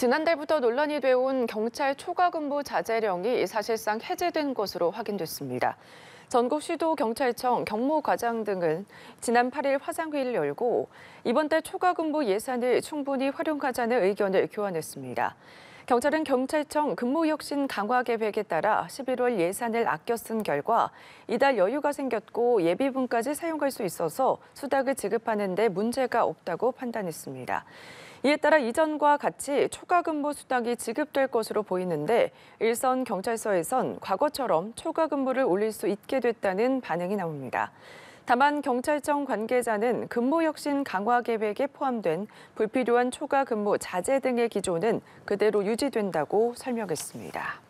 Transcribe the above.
지난달부터 논란이 되온 어 경찰 초과 근무 자제령이 사실상 해제된 것으로 확인됐습니다. 전국시도경찰청 경무과장 등은 지난 8일 화상회의를 열고 이번 달 초과 근무 예산을 충분히 활용하자는 의견을 교환했습니다. 경찰은 경찰청 근무혁신 강화 계획에 따라 11월 예산을 아껴 쓴 결과 이달 여유가 생겼고 예비분까지 사용할 수 있어서 수당을 지급하는 데 문제가 없다고 판단했습니다. 이에 따라 이전과 같이 초과 근무 수당이 지급될 것으로 보이는데 일선 경찰서에선 과거처럼 초과 근무를 올릴 수 있게 됐다는 반응이 나옵니다. 다만 경찰청 관계자는 근무 혁신 강화 계획에 포함된 불필요한 초과 근무 자제 등의 기조는 그대로 유지된다고 설명했습니다.